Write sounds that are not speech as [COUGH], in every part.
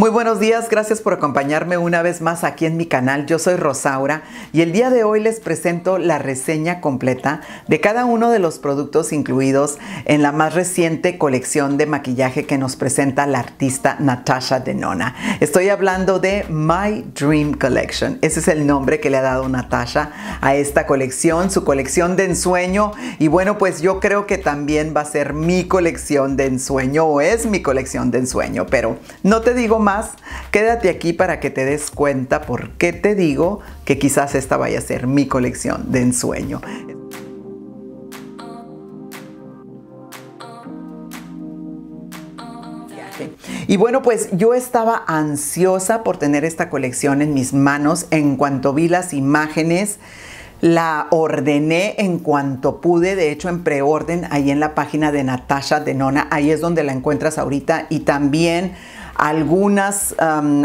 Muy buenos días, gracias por acompañarme una vez más aquí en mi canal. Yo soy Rosaura y el día de hoy les presento la reseña completa de cada uno de los productos incluidos en la más reciente colección de maquillaje que nos presenta la artista Natasha Denona. Estoy hablando de My Dream Collection. Ese es el nombre que le ha dado Natasha a esta colección, su colección de ensueño. Y bueno, pues yo creo que también va a ser mi colección de ensueño o es mi colección de ensueño, pero no te digo más quédate aquí para que te des cuenta por qué te digo que quizás esta vaya a ser mi colección de ensueño. Y bueno, pues yo estaba ansiosa por tener esta colección en mis manos. En cuanto vi las imágenes, la ordené en cuanto pude, de hecho en preorden, ahí en la página de Natasha de Nona, ahí es donde la encuentras ahorita. Y también algunas,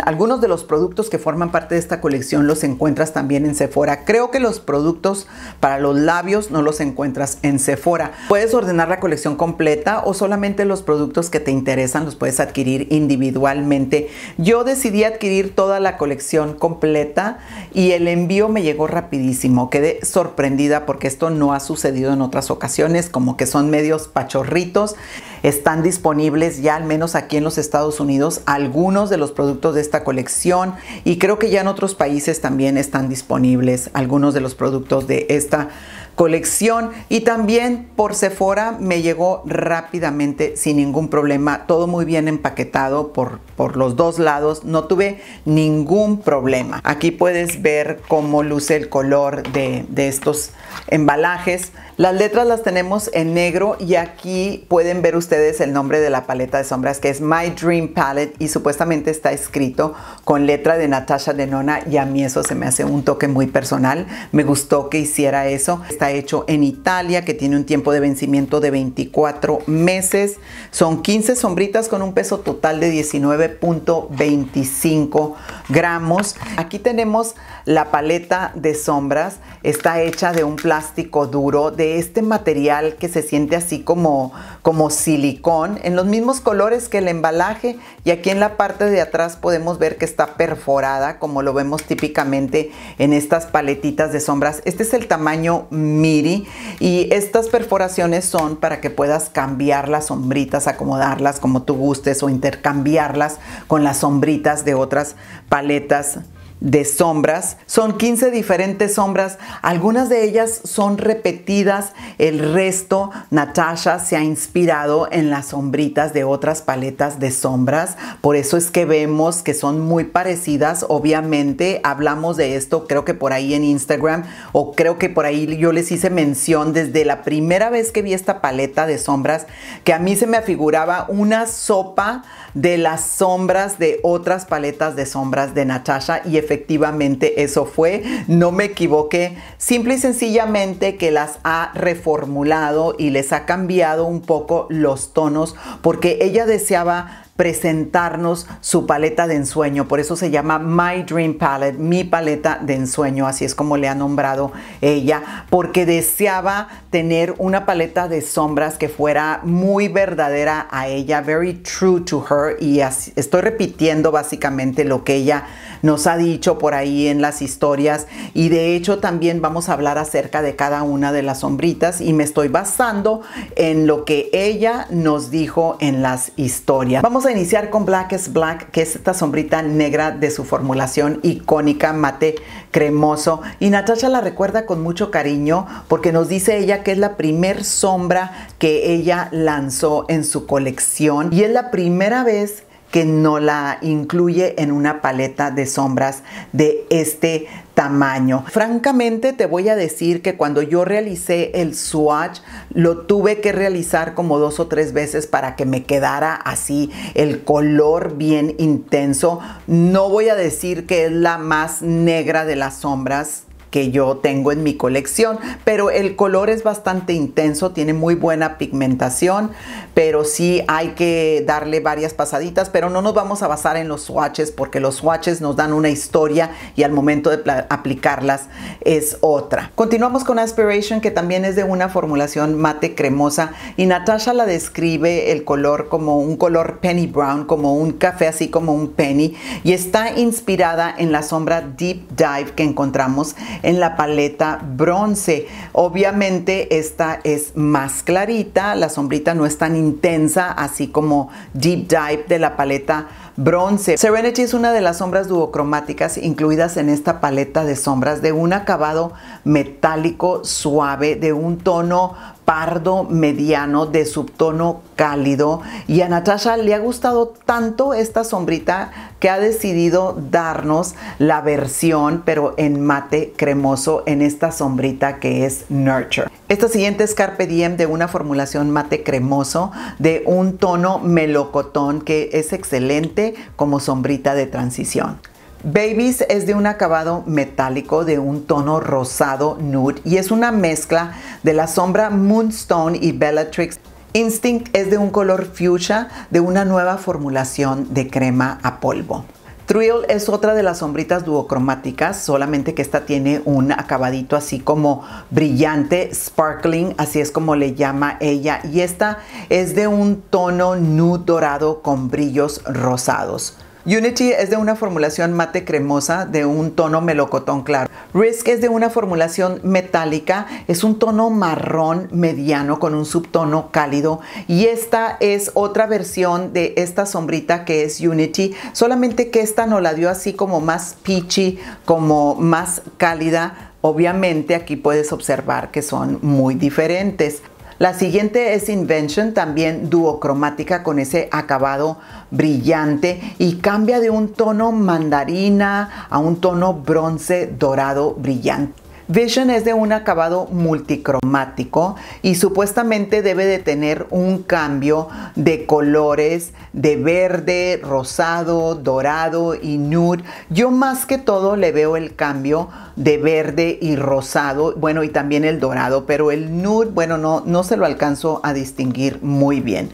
algunos de los productos que forman parte de esta colección los encuentras también en Sephora. Creo que los productos para los labios no los encuentras en Sephora. Puedes ordenar la colección completa o solamente los productos que te interesan los puedes adquirir individualmente. Yo decidí adquirir toda la colección completa y el envío me llegó rapidísimo. Quedé sorprendida porque esto no ha sucedido en otras ocasiones, como que son medios pachorritos. Están disponibles ya al menos aquí en los Estados Unidos algunos de los productos de esta colección y creo que ya en otros países también están disponibles algunos de los productos de esta colección y también por Sephora me llegó rápidamente sin ningún problema, todo muy bien empaquetado por, por los dos lados, no tuve ningún problema. Aquí puedes ver cómo luce el color de, de estos embalajes. Las letras las tenemos en negro y aquí pueden ver ustedes el nombre de la paleta de sombras que es My Dream Palette y supuestamente está escrito con letra de Natasha Denona y a mí eso se me hace un toque muy personal. Me gustó que hiciera eso. Está hecho en Italia que tiene un tiempo de vencimiento de 24 meses. Son 15 sombritas con un peso total de 19.25 gramos. Aquí tenemos la paleta de sombras. Está hecha de un plástico duro, de este material que se siente así como, como silicón, en los mismos colores que el embalaje y aquí en la parte de atrás podemos ver que está perforada como lo vemos típicamente en estas paletitas de sombras. Este es el tamaño MIDI y estas perforaciones son para que puedas cambiar las sombritas, acomodarlas como tú gustes o intercambiarlas con las sombritas de otras paletas de sombras. Son 15 diferentes sombras. Algunas de ellas son repetidas. El resto, Natasha se ha inspirado en las sombritas de otras paletas de sombras. Por eso es que vemos que son muy parecidas. Obviamente, hablamos de esto creo que por ahí en Instagram o creo que por ahí yo les hice mención desde la primera vez que vi esta paleta de sombras que a mí se me afiguraba una sopa de las sombras de otras paletas de sombras de Natasha y efectivamente eso fue, no me equivoqué, simple y sencillamente que las ha reformulado y les ha cambiado un poco los tonos porque ella deseaba presentarnos su paleta de ensueño. Por eso se llama My Dream Palette, mi paleta de ensueño, así es como le ha nombrado ella, porque deseaba tener una paleta de sombras que fuera muy verdadera a ella, very true to her. Y estoy repitiendo básicamente lo que ella nos ha dicho por ahí en las historias. Y de hecho también vamos a hablar acerca de cada una de las sombritas y me estoy basando en lo que ella nos dijo en las historias. Vamos a iniciar con Black is Black, que es esta sombrita negra de su formulación icónica, mate cremoso. Y Natasha la recuerda con mucho cariño porque nos dice ella que es la primer sombra que ella lanzó en su colección y es la primera vez que no la incluye en una paleta de sombras de este tamaño. Francamente te voy a decir que cuando yo realicé el swatch lo tuve que realizar como dos o tres veces para que me quedara así el color bien intenso. No voy a decir que es la más negra de las sombras que yo tengo en mi colección, pero el color es bastante intenso, tiene muy buena pigmentación, pero sí hay que darle varias pasaditas, pero no nos vamos a basar en los swatches porque los swatches nos dan una historia y al momento de aplicarlas es otra. Continuamos con Aspiration que también es de una formulación mate cremosa y Natasha la describe el color como un color penny brown, como un café así como un penny y está inspirada en la sombra Deep Dive que encontramos en la paleta bronce. Obviamente esta es más clarita, la sombrita no es tan intensa así como Deep Dive de la paleta bronce. Serenity es una de las sombras duocromáticas incluidas en esta paleta de sombras de un acabado metálico suave de un tono pardo mediano de subtono cálido y a Natasha le ha gustado tanto esta sombrita que ha decidido darnos la versión pero en mate cremoso en esta sombrita que es Nurture. Esta siguiente es Carpe Diem de una formulación mate cremoso de un tono melocotón que es excelente como sombrita de transición. Babies es de un acabado metálico de un tono rosado nude y es una mezcla de la sombra Moonstone y Bellatrix. Instinct es de un color fuchsia de una nueva formulación de crema a polvo. Thrill es otra de las sombritas duocromáticas, solamente que esta tiene un acabadito así como brillante, sparkling, así es como le llama ella. Y esta es de un tono nude dorado con brillos rosados. Unity es de una formulación mate cremosa de un tono melocotón claro. Risk es de una formulación metálica, es un tono marrón mediano con un subtono cálido y esta es otra versión de esta sombrita que es Unity, solamente que esta no la dio así como más peachy, como más cálida Obviamente aquí puedes observar que son muy diferentes. La siguiente es Invention, también duocromática con ese acabado brillante y cambia de un tono mandarina a un tono bronce dorado brillante. Vision es de un acabado multicromático y supuestamente debe de tener un cambio de colores de verde, rosado, dorado y nude. Yo más que todo le veo el cambio de verde y rosado, bueno, y también el dorado, pero el nude, bueno, no, no se lo alcanzo a distinguir muy bien.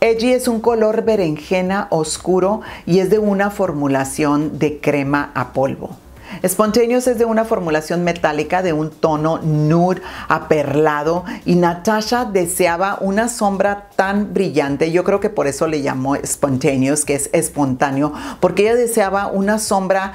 Edgy es un color berenjena oscuro y es de una formulación de crema a polvo. Spontaneous es de una formulación metálica de un tono nude aperlado y Natasha deseaba una sombra tan brillante, yo creo que por eso le llamó Spontaneous, que es espontáneo, porque ella deseaba una sombra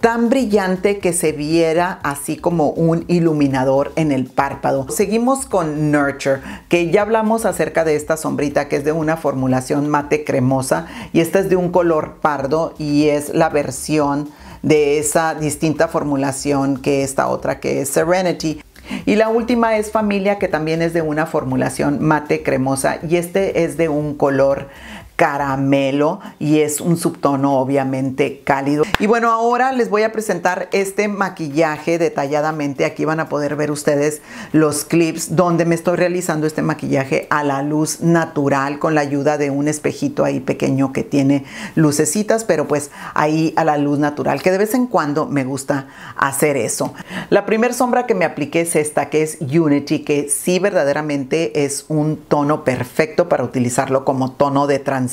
tan brillante que se viera así como un iluminador en el párpado. Seguimos con Nurture, que ya hablamos acerca de esta sombrita que es de una formulación mate cremosa y esta es de un color pardo y es la versión de esa distinta formulación que esta otra que es Serenity. Y la última es familia que también es de una formulación mate cremosa y este es de un color caramelo y es un subtono obviamente cálido. Y bueno, ahora les voy a presentar este maquillaje detalladamente. Aquí van a poder ver ustedes los clips donde me estoy realizando este maquillaje a la luz natural con la ayuda de un espejito ahí pequeño que tiene lucecitas, pero pues ahí a la luz natural, que de vez en cuando me gusta hacer eso. La primera sombra que me apliqué es esta, que es Unity, que sí verdaderamente es un tono perfecto para utilizarlo como tono de transición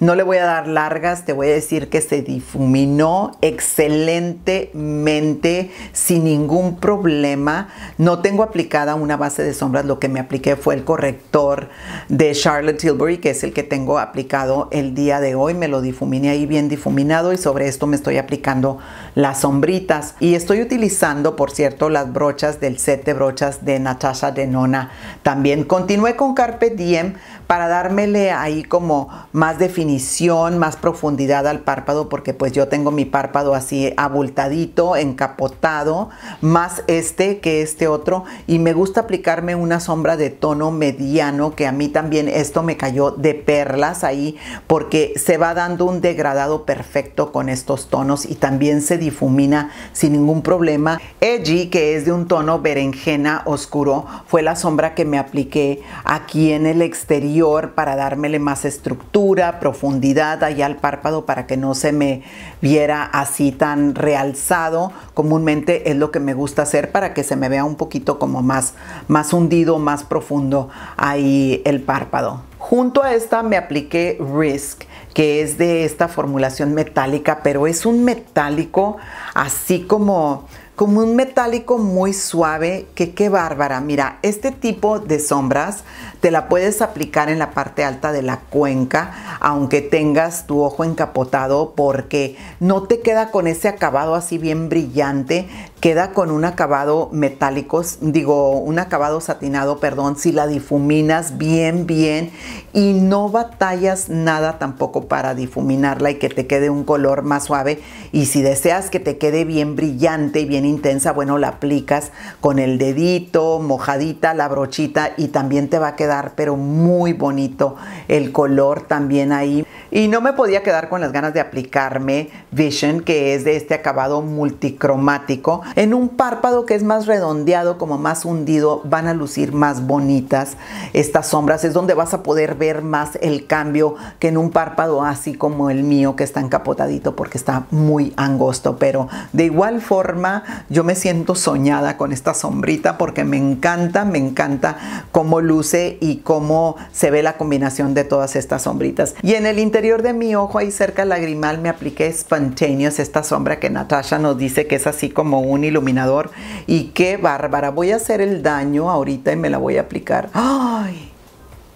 no le voy a dar largas, te voy a decir que se difuminó excelentemente, sin ningún problema. No tengo aplicada una base de sombras, lo que me apliqué fue el corrector de Charlotte Tilbury, que es el que tengo aplicado el día de hoy. Me lo difuminé ahí bien difuminado y sobre esto me estoy aplicando las sombritas. Y estoy utilizando, por cierto, las brochas del set de brochas de Natasha Denona. También continué con Carpe Diem para dármele ahí como más definición, más profundidad al párpado, porque pues yo tengo mi párpado así abultadito, encapotado, más este que este otro. Y me gusta aplicarme una sombra de tono mediano, que a mí también esto me cayó de perlas ahí, porque se va dando un degradado perfecto con estos tonos y también se difumina sin ningún problema. Edgy, que es de un tono berenjena oscuro, fue la sombra que me apliqué aquí en el exterior para dármele más estructura, profundidad allá al párpado para que no se me viera así tan realzado. Comúnmente es lo que me gusta hacer para que se me vea un poquito como más, más hundido, más profundo ahí el párpado. Junto a esta me apliqué Risk que es de esta formulación metálica, pero es un metálico así como, como un metálico muy suave, que qué bárbara. Mira, este tipo de sombras te la puedes aplicar en la parte alta de la cuenca, aunque tengas tu ojo encapotado, porque no te queda con ese acabado así bien brillante, queda con un acabado metálico, digo, un acabado satinado, perdón, si la difuminas bien, bien y no batallas nada tampoco para difuminarla y que te quede un color más suave. Y si deseas que te quede bien brillante y bien intensa, bueno, la aplicas con el dedito, mojadita, la brochita y también te va a quedar, pero muy bonito el color también ahí y no me podía quedar con las ganas de aplicarme Vision, que es de este acabado multicromático, en un párpado que es más redondeado, como más hundido, van a lucir más bonitas estas sombras, es donde vas a poder ver más el cambio que en un párpado así como el mío, que está encapotadito porque está muy angosto, pero de igual forma yo me siento soñada con esta sombrita porque me encanta, me encanta cómo luce y cómo se ve la combinación de todas estas sombritas. Y en el interior de mi ojo, ahí cerca lagrimal, me apliqué Spontaneous, esta sombra que Natasha nos dice que es así como un iluminador. Y qué bárbara, voy a hacer el daño ahorita y me la voy a aplicar. ¡Ay!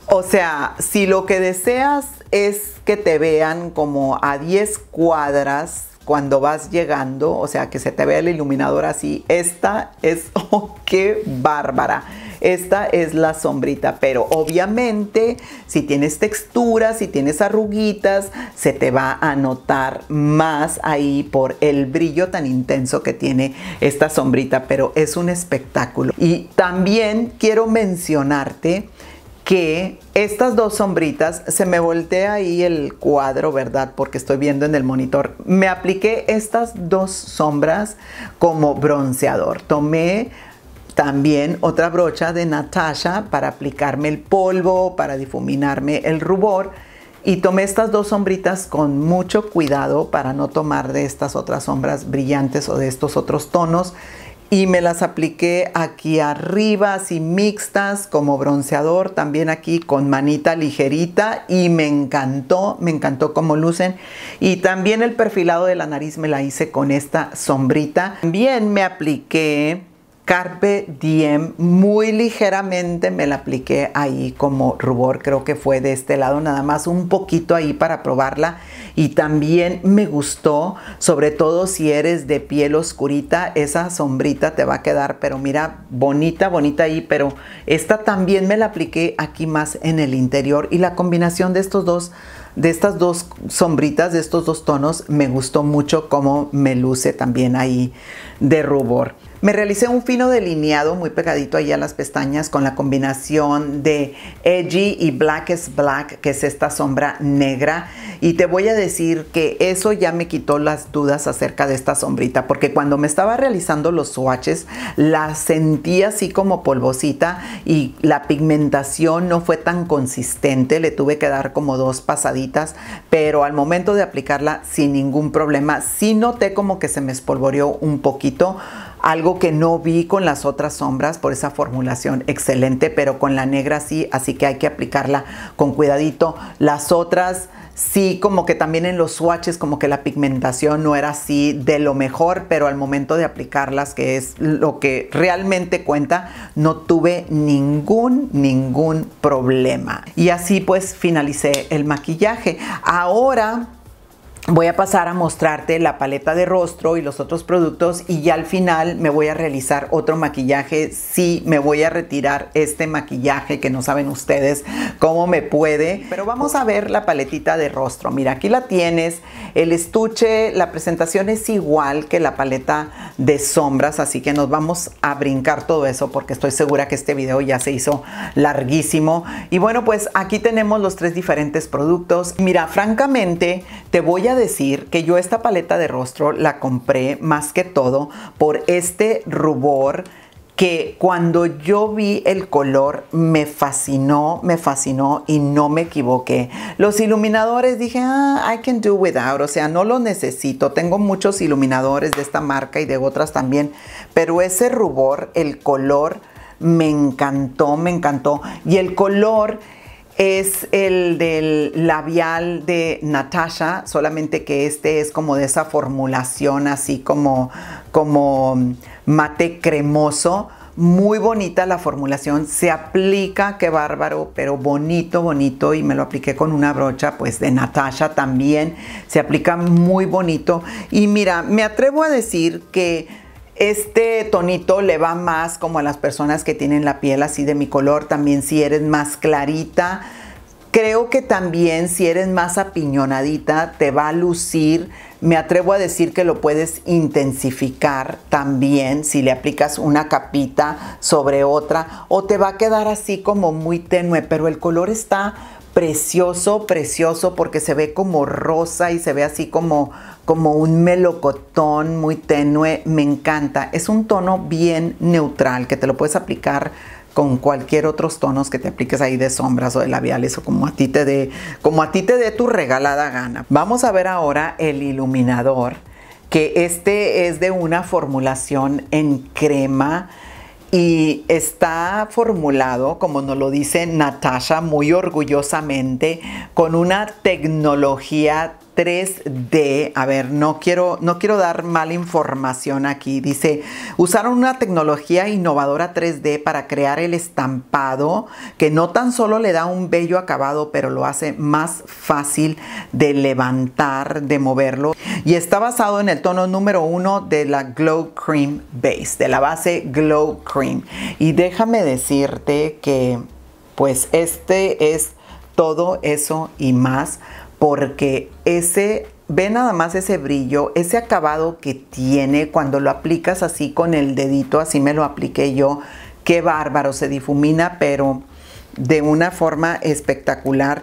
O sea, si lo que deseas es que te vean como a 10 cuadras cuando vas llegando, o sea, que se te vea el iluminador así, esta es, [LAUGHS] oh, qué bárbara. Esta es la sombrita, pero obviamente si tienes texturas, si tienes arruguitas, se te va a notar más ahí por el brillo tan intenso que tiene esta sombrita, pero es un espectáculo. Y también quiero mencionarte que estas dos sombritas, se me voltea ahí el cuadro, ¿verdad? Porque estoy viendo en el monitor. Me apliqué estas dos sombras como bronceador. Tomé también otra brocha de Natasha para aplicarme el polvo, para difuminarme el rubor. Y tomé estas dos sombritas con mucho cuidado para no tomar de estas otras sombras brillantes o de estos otros tonos. Y me las apliqué aquí arriba, así mixtas, como bronceador, también aquí con manita ligerita. Y me encantó, me encantó cómo lucen. Y también el perfilado de la nariz me la hice con esta sombrita. También me apliqué Carpe Diem, muy ligeramente me la apliqué ahí como rubor, creo que fue de este lado nada más un poquito ahí para probarla y también me gustó, sobre todo si eres de piel oscurita, esa sombrita te va a quedar, pero mira, bonita, bonita ahí, pero esta también me la apliqué aquí más en el interior y la combinación de estos dos de estas dos sombritas, de estos dos tonos, me gustó mucho cómo me luce también ahí de rubor. Me realicé un fino delineado muy pegadito ahí a las pestañas con la combinación de Edgy y Black is Black, que es esta sombra negra. Y te voy a decir que eso ya me quitó las dudas acerca de esta sombrita, porque cuando me estaba realizando los swatches, la sentí así como polvosita y la pigmentación no fue tan consistente. Le tuve que dar como dos pasaditas, pero al momento de aplicarla sin ningún problema, sí noté como que se me espolvoreó un poquito algo que no vi con las otras sombras por esa formulación excelente, pero con la negra sí, así que hay que aplicarla con cuidadito. Las otras sí, como que también en los swatches, como que la pigmentación no era así de lo mejor, pero al momento de aplicarlas, que es lo que realmente cuenta, no tuve ningún, ningún problema. Y así pues finalicé el maquillaje. Ahora voy a pasar a mostrarte la paleta de rostro y los otros productos y ya al final me voy a realizar otro maquillaje sí me voy a retirar este maquillaje que no saben ustedes cómo me puede pero vamos a ver la paletita de rostro mira aquí la tienes el estuche la presentación es igual que la paleta de sombras así que nos vamos a brincar todo eso porque estoy segura que este video ya se hizo larguísimo y bueno pues aquí tenemos los tres diferentes productos mira francamente te voy a decir que yo esta paleta de rostro la compré más que todo por este rubor que cuando yo vi el color me fascinó, me fascinó y no me equivoqué. Los iluminadores dije, ah, I can do without, o sea, no lo necesito. Tengo muchos iluminadores de esta marca y de otras también, pero ese rubor, el color, me encantó, me encantó. Y el color es el del labial de Natasha, solamente que este es como de esa formulación así como, como mate cremoso. Muy bonita la formulación, se aplica, qué bárbaro, pero bonito, bonito y me lo apliqué con una brocha pues de Natasha también, se aplica muy bonito y mira, me atrevo a decir que este tonito le va más como a las personas que tienen la piel así de mi color, también si eres más clarita. Creo que también si eres más apiñonadita te va a lucir. Me atrevo a decir que lo puedes intensificar también si le aplicas una capita sobre otra o te va a quedar así como muy tenue, pero el color está precioso, precioso, porque se ve como rosa y se ve así como, como un melocotón muy tenue. Me encanta. Es un tono bien neutral que te lo puedes aplicar con cualquier otros tonos que te apliques ahí de sombras o de labiales o como a ti te dé, como a ti te dé tu regalada gana. Vamos a ver ahora el iluminador, que este es de una formulación en crema y está formulado, como nos lo dice Natasha muy orgullosamente, con una tecnología 3D. A ver, no quiero, no quiero dar mala información aquí. Dice, usaron una tecnología innovadora 3D para crear el estampado que no tan solo le da un bello acabado, pero lo hace más fácil de levantar, de moverlo. Y está basado en el tono número uno de la Glow Cream Base, de la base Glow Cream. Y déjame decirte que pues este es todo eso y más porque ese, ve nada más ese brillo, ese acabado que tiene cuando lo aplicas así con el dedito, así me lo apliqué yo, qué bárbaro, se difumina, pero de una forma espectacular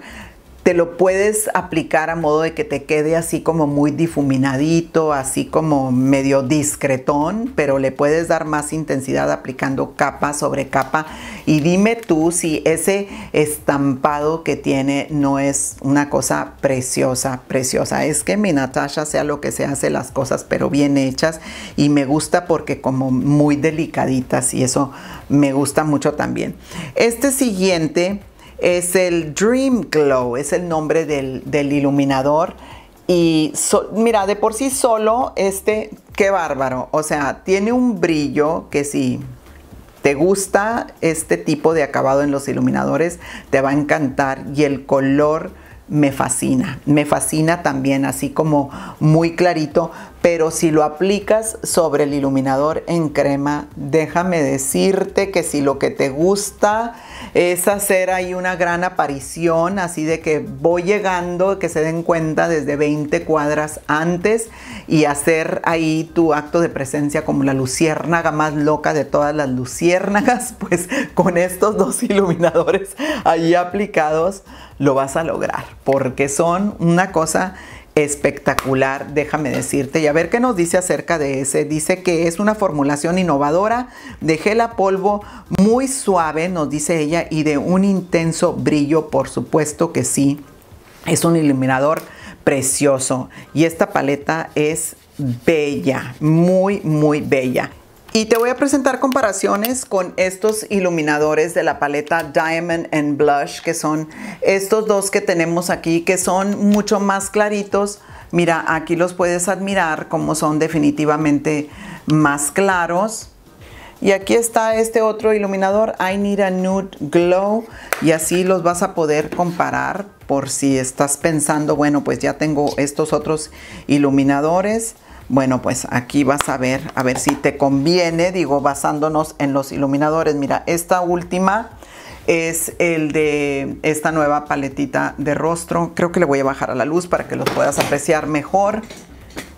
te lo puedes aplicar a modo de que te quede así como muy difuminadito, así como medio discretón, pero le puedes dar más intensidad aplicando capa sobre capa. Y dime tú si ese estampado que tiene no es una cosa preciosa, preciosa. Es que mi Natasha sea lo que se hace las cosas, pero bien hechas. Y me gusta porque como muy delicaditas y eso me gusta mucho también. Este siguiente es el Dream Glow, es el nombre del, iluminador. Y mira, de por sí solo, este, qué bárbaro. O sea, tiene un brillo que si te gusta este tipo de acabado en los iluminadores, te va a encantar. Y el color me fascina. Me fascina también, así como muy clarito. Pero si lo aplicas sobre el iluminador en crema, déjame decirte que si lo que te gusta es hacer ahí una gran aparición, así de que voy llegando, que se den cuenta desde 20 cuadras antes y hacer ahí tu acto de presencia como la luciérnaga más loca de todas las luciérnagas, [LAUGHS] pues con estos dos iluminadores ahí aplicados lo vas a lograr, porque son una cosa espectacular, déjame decirte. Y a ver qué nos dice acerca de ese. Dice que es una formulación innovadora de gel a polvo muy suave, nos dice ella, y de un intenso brillo, por supuesto que sí. Es un iluminador precioso y esta paleta es bella, muy, muy bella. Y te voy a presentar comparaciones con estos iluminadores de la paleta Diamond and Blush, que son estos dos que tenemos aquí, que son mucho más claritos. Mira, aquí los puedes admirar como son definitivamente más claros. Y aquí está este otro iluminador, I Need a Nude Glow. Y así los vas a poder comparar por si estás pensando, bueno, pues ya tengo estos otros iluminadores. Bueno, pues aquí vas a ver, a ver si te conviene, digo, basándonos en los iluminadores. Mira, esta última es el de esta nueva paletita de rostro. Creo que le voy a bajar a la luz para que los puedas apreciar mejor.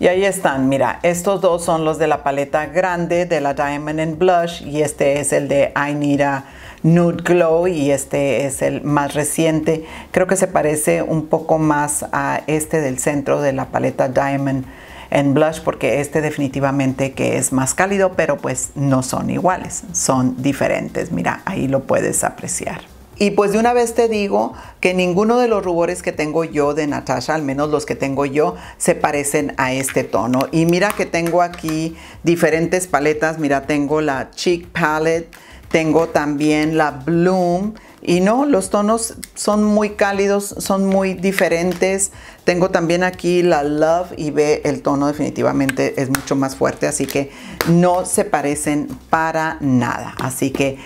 Y ahí están, mira, estos dos son los de la paleta grande de la Diamond and Blush y este es el de I Need a Nude Glow y este es el más reciente. Creo que se parece un poco más a este del centro de la paleta Diamond en blush porque este definitivamente que es más cálido, pero pues no son iguales, son diferentes. Mira, ahí lo puedes apreciar. Y pues de una vez te digo que ninguno de los rubores que tengo yo de Natasha, al menos los que tengo yo, se parecen a este tono. Y mira que tengo aquí diferentes paletas. Mira, tengo la Cheek Palette, tengo también la Bloom, y no, los tonos son muy cálidos, son muy diferentes. Tengo también aquí la Love y ve el tono definitivamente es mucho más fuerte, así que no se parecen para nada. Así que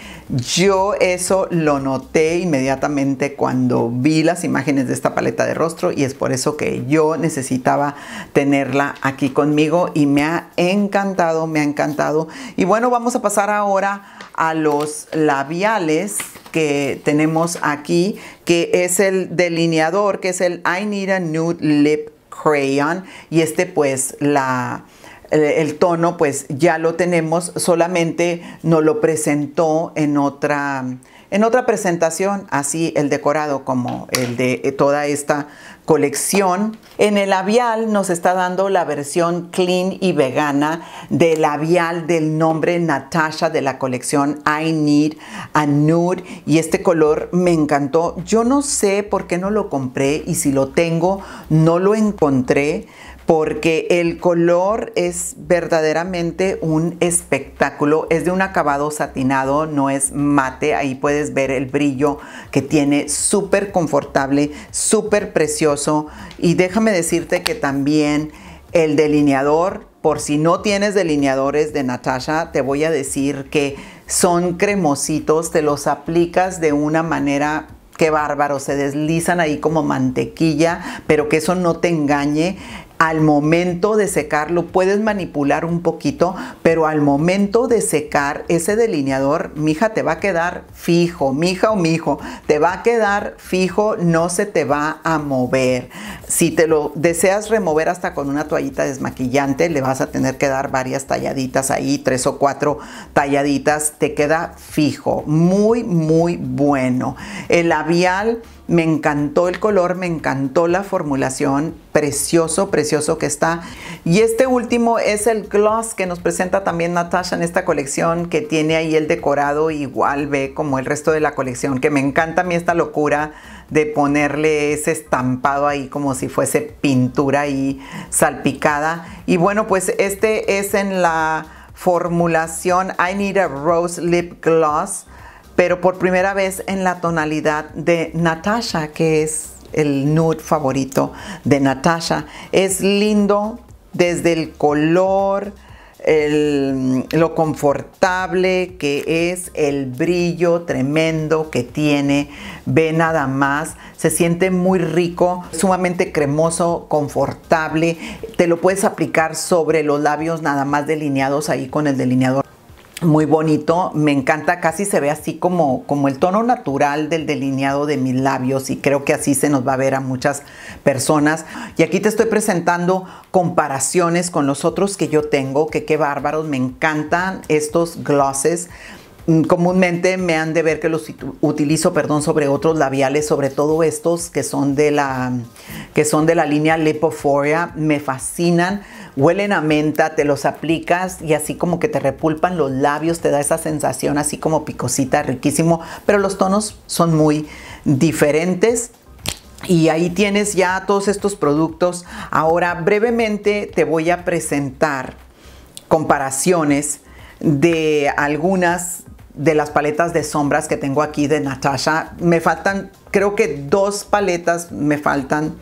yo eso lo noté inmediatamente cuando vi las imágenes de esta paleta de rostro y es por eso que yo necesitaba tenerla aquí conmigo y me ha encantado, me ha encantado. Y bueno, vamos a pasar ahora a los labiales que tenemos aquí, que es el delineador, que es el I Need a Nude Lip Crayon. Y este pues la el tono pues ya lo tenemos, solamente nos lo presentó en otra, en otra presentación, así el decorado como el de toda esta colección. En el labial nos está dando la versión clean y vegana del labial del nombre Natasha de la colección I Need a Nude y este color me encantó. Yo no sé por qué no lo compré y si lo tengo no lo encontré porque el color es verdaderamente un espectáculo, es de un acabado satinado, no es mate, ahí puedes ver el brillo que tiene, súper confortable, súper precioso y déjame decirte que también el delineador, por si no tienes delineadores de Natasha, te voy a decir que son cremositos, te los aplicas de una manera que bárbaro, se deslizan ahí como mantequilla, pero que eso no te engañe al momento de secarlo puedes manipular un poquito, pero al momento de secar ese delineador, mija, te va a quedar fijo, mija o mijo, te va a quedar fijo, no se te va a mover. Si te lo deseas remover hasta con una toallita desmaquillante, le vas a tener que dar varias talladitas ahí, tres o cuatro talladitas, te queda fijo, muy, muy bueno. El labial me encantó el color, me encantó la formulación, precioso, precioso que está. Y este último es el gloss que nos presenta también Natasha en esta colección, que tiene ahí el decorado igual, ve, como el resto de la colección, que me encanta a mí esta locura de ponerle ese estampado ahí como si fuese pintura ahí salpicada. Y bueno, pues este es en la formulación I Need a Rose Lip Gloss pero por primera vez en la tonalidad de Natasha, que es el nude favorito de Natasha. Es lindo desde el color, lo confortable que es, el brillo tremendo que tiene. Ve nada más, se siente muy rico, sumamente cremoso, confortable. Te lo puedes aplicar sobre los labios nada más delineados ahí con el delineador muy bonito, me encanta, casi se ve así como, como el tono natural del delineado de mis labios y creo que así se nos va a ver a muchas personas. Y aquí te estoy presentando comparaciones con los otros que yo tengo, que qué bárbaros, me encantan estos glosses mm, comúnmente me han de ver que los utilizo, perdón, sobre otros labiales, sobre todo estos que son de la que son de la línea Lipophoria, me fascinan huelen a menta, te los aplicas y así como que te repulpan los labios, te da esa sensación así como picosita, riquísimo, pero los tonos son muy diferentes. Y ahí tienes ya todos estos productos. Ahora brevemente te voy a presentar comparaciones de algunas de las paletas de sombras que tengo aquí de Natasha. Me faltan, creo que dos paletas me faltan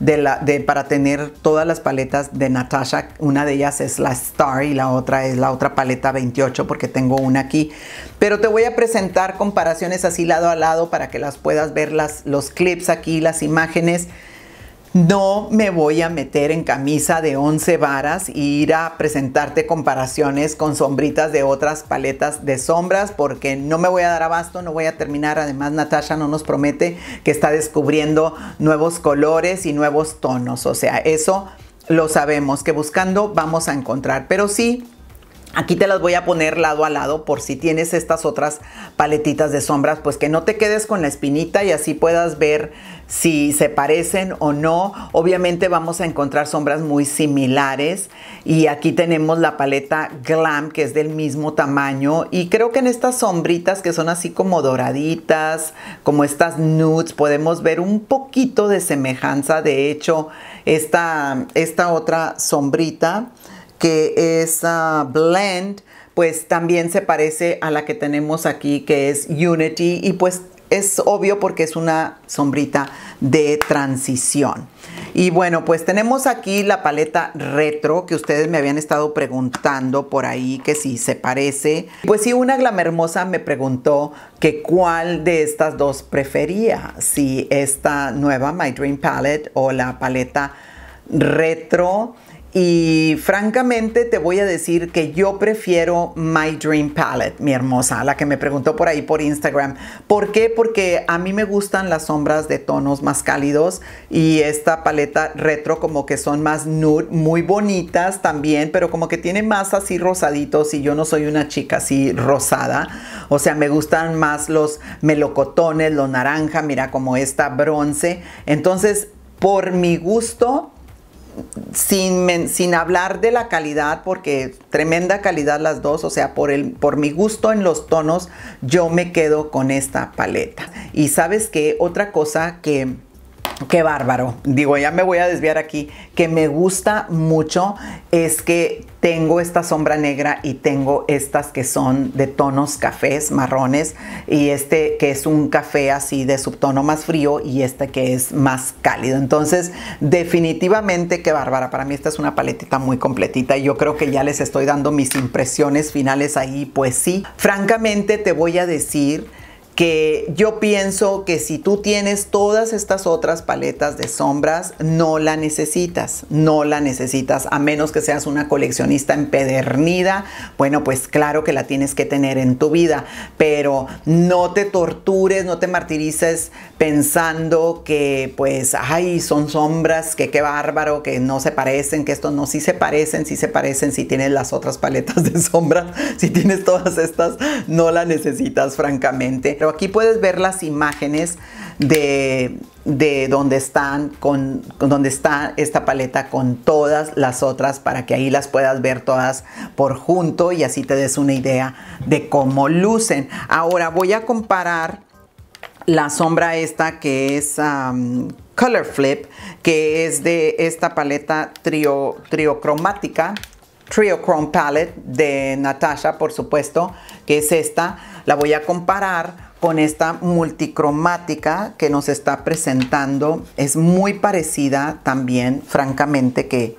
de para tener todas las paletas de Natasha. Una de ellas es la Star y la otra es la otra paleta 28 porque tengo una aquí. Pero te voy a presentar comparaciones así lado a lado para que las puedas ver las, los clips aquí, las imágenes. No me voy a meter en camisa de 11 varas e ir a presentarte comparaciones con sombritas de otras paletas de sombras porque no me voy a dar abasto, no voy a terminar. Además, Natasha no nos promete que está descubriendo nuevos colores y nuevos tonos. O sea, eso lo sabemos que buscando vamos a encontrar. Pero sí, Aquí te las voy a poner lado a lado por si tienes estas otras paletitas de sombras, pues que no te quedes con la espinita y así puedas ver si se parecen o no. Obviamente vamos a encontrar sombras muy similares y aquí tenemos la paleta Glam que es del mismo tamaño y creo que en estas sombritas que son así como doraditas, como estas nudes, podemos ver un poquito de semejanza. De hecho, esta, esta otra sombrita que es Blend, pues también se parece a la que tenemos aquí, que es Unity, y pues es obvio porque es una sombrita de transición. Y bueno, pues tenemos aquí la paleta retro que ustedes me habían estado preguntando por ahí que si se parece. Pues sí, una hermosa me preguntó que cuál de estas dos prefería, si esta nueva My Dream Palette o la paleta retro. Y francamente te voy a decir que yo prefiero My Dream Palette, mi hermosa, la que me preguntó por ahí por Instagram. ¿Por qué? Porque a mí me gustan las sombras de tonos más cálidos y esta paleta retro como que son más nude, muy bonitas también, pero como que tiene más así rosaditos y yo no soy una chica así rosada. O sea, me gustan más los melocotones, lo naranja, mira como esta bronce. Entonces, por mi gusto, sin, sin, hablar de la calidad, porque tremenda calidad las dos, o sea, por, el, por mi gusto en los tonos, yo me quedo con esta paleta. Y sabes que otra cosa que Qué bárbaro. Digo, ya me voy a desviar aquí. Que me gusta mucho es que tengo esta sombra negra y tengo estas que son de tonos cafés, marrones, y este que es un café así de subtono más frío y este que es más cálido. Entonces, definitivamente ¡qué bárbara. Para mí esta es una paletita muy completita y yo creo que ya les estoy dando mis impresiones finales ahí, pues sí. Francamente te voy a decir que yo pienso que si tú tienes todas estas otras paletas de sombras, no la necesitas, no la necesitas, a menos que seas una coleccionista empedernida, bueno, pues claro que la tienes que tener en tu vida, pero no te tortures, no te martirices pensando que pues, ay, son sombras, que qué bárbaro, que no se parecen, que esto no, sí se parecen, si se parecen, si tienes las otras paletas de sombras, [LAUGHS] si tienes todas estas, no la necesitas, francamente aquí puedes ver las imágenes de, de donde están con, está esta paleta con todas las otras para que ahí las puedas ver todas por junto y así te des una idea de cómo lucen. Ahora voy a comparar la sombra esta que es Color Flip, que es de esta paleta trio, triocromática, Trio Chrome Palette de Natasha, por supuesto, que es esta. La voy a comparar con esta multicromática que nos está presentando. Es muy parecida también, francamente, que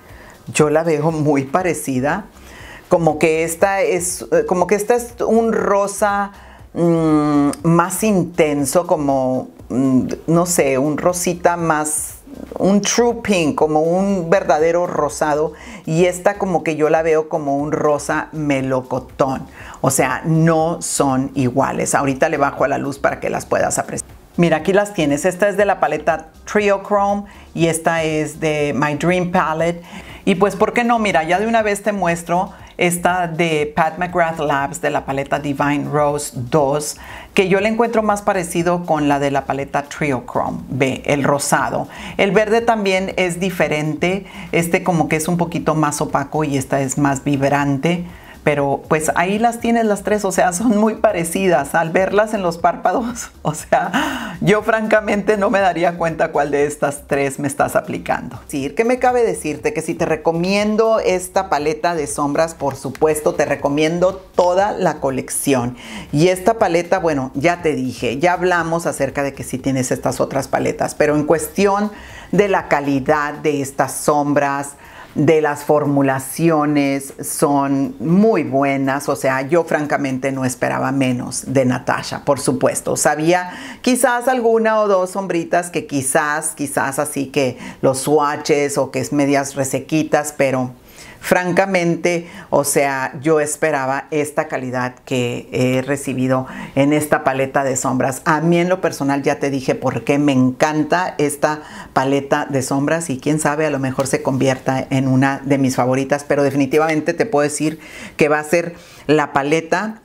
yo la veo muy parecida. Como que esta es, eh, como que esta es un rosa mm, más intenso, como, mm, no sé, un rosita más un true pink, como un verdadero rosado y esta como que yo la veo como un rosa melocotón. O sea, no son iguales. Ahorita le bajo a la luz para que las puedas apreciar. Mira, aquí las tienes. Esta es de la paleta Trio Chrome y esta es de My Dream Palette. Y pues, ¿por qué no? Mira, ya de una vez te muestro esta de Pat McGrath Labs de la paleta Divine Rose 2, que yo le encuentro más parecido con la de la paleta Trio Chrome B, el rosado. El verde también es diferente, este como que es un poquito más opaco y esta es más vibrante pero pues ahí las tienes las tres, o sea, [LAUGHS] son muy parecidas al verlas en los párpados, [LAUGHS] o sea, yo francamente no me daría cuenta cuál de estas tres me estás aplicando. Sí, que me cabe decirte que si te recomiendo esta paleta de sombras, por supuesto, te recomiendo toda la colección. Y esta paleta, bueno, ya te dije, ya hablamos acerca de que si tienes estas otras paletas, pero en cuestión de la calidad de estas sombras, de las formulaciones son muy buenas, o sea, yo francamente no esperaba menos de Natasha, por supuesto. Sabía quizás alguna o dos sombritas que quizás, quizás así que los swatches o que es medias resequitas, pero Francamente, o sea, yo esperaba esta calidad que he recibido en esta paleta de sombras. A mí en lo personal ya te dije por qué me encanta esta paleta de sombras y quién sabe, a lo mejor se convierta en una de mis favoritas, pero definitivamente te puedo decir que va a ser la paleta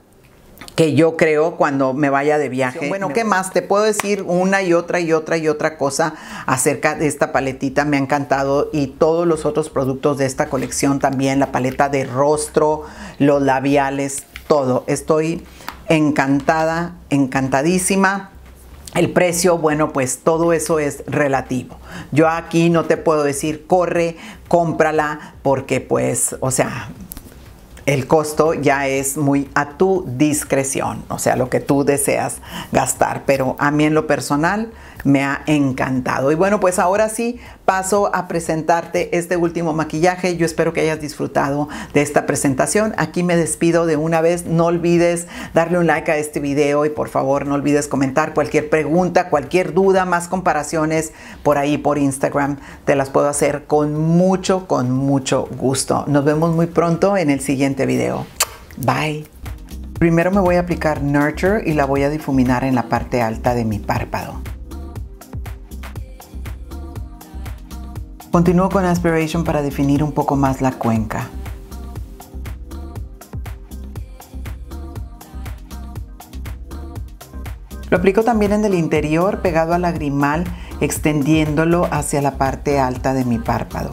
que yo creo cuando me vaya de viaje. Bueno, ¿qué más? Te puedo decir una y otra y otra y otra cosa acerca de esta paletita. Me ha encantado y todos los otros productos de esta colección también. La paleta de rostro, los labiales, todo. Estoy encantada, encantadísima. El precio, bueno, pues todo eso es relativo. Yo aquí no te puedo decir, corre, cómprala, porque pues, o sea, el costo ya es muy a tu discreción, o sea, lo que tú deseas gastar. Pero a mí en lo personal, me ha encantado. Y bueno, pues ahora sí paso a presentarte este último maquillaje. Yo espero que hayas disfrutado de esta presentación. Aquí me despido de una vez. No olvides darle un like a este video y por favor no olvides comentar cualquier pregunta, cualquier duda, más comparaciones por ahí por Instagram. Te las puedo hacer con mucho, con mucho gusto. Nos vemos muy pronto en el siguiente video. Bye. Primero me voy a aplicar Nurture y la voy a difuminar en la parte alta de mi párpado. Continúo con Aspiration para definir un poco más la cuenca. Lo aplico también en el interior pegado al lagrimal extendiéndolo hacia la parte alta de mi párpado.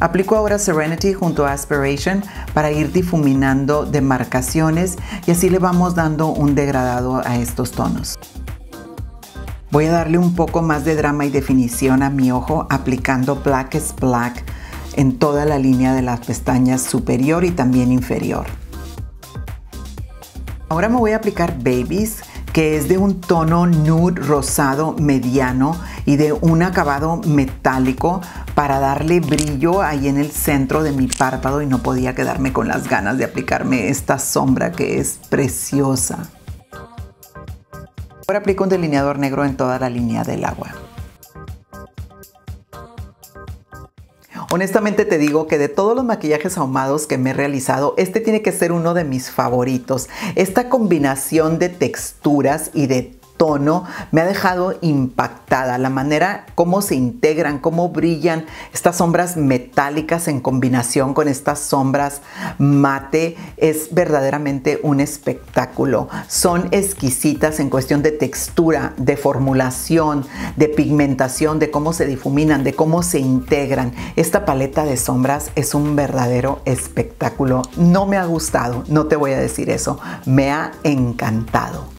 Aplico ahora Serenity junto a Aspiration para ir difuminando demarcaciones y así le vamos dando un degradado a estos tonos. Voy a darle un poco más de drama y definición a mi ojo aplicando Black is Black en toda la línea de las pestañas superior y también inferior. Ahora me voy a aplicar Babies que es de un tono nude rosado mediano y de un acabado metálico para darle brillo ahí en el centro de mi párpado y no podía quedarme con las ganas de aplicarme esta sombra que es preciosa. Ahora aplico un delineador negro en toda la línea del agua. Honestamente te digo que de todos los maquillajes ahumados que me he realizado, este tiene que ser uno de mis favoritos. Esta combinación de texturas y de tono, me ha dejado impactada la manera cómo se integran, cómo brillan estas sombras metálicas en combinación con estas sombras mate, es verdaderamente un espectáculo. Son exquisitas en cuestión de textura, de formulación, de pigmentación, de cómo se difuminan, de cómo se integran. Esta paleta de sombras es un verdadero espectáculo. No me ha gustado, no te voy a decir eso, me ha encantado.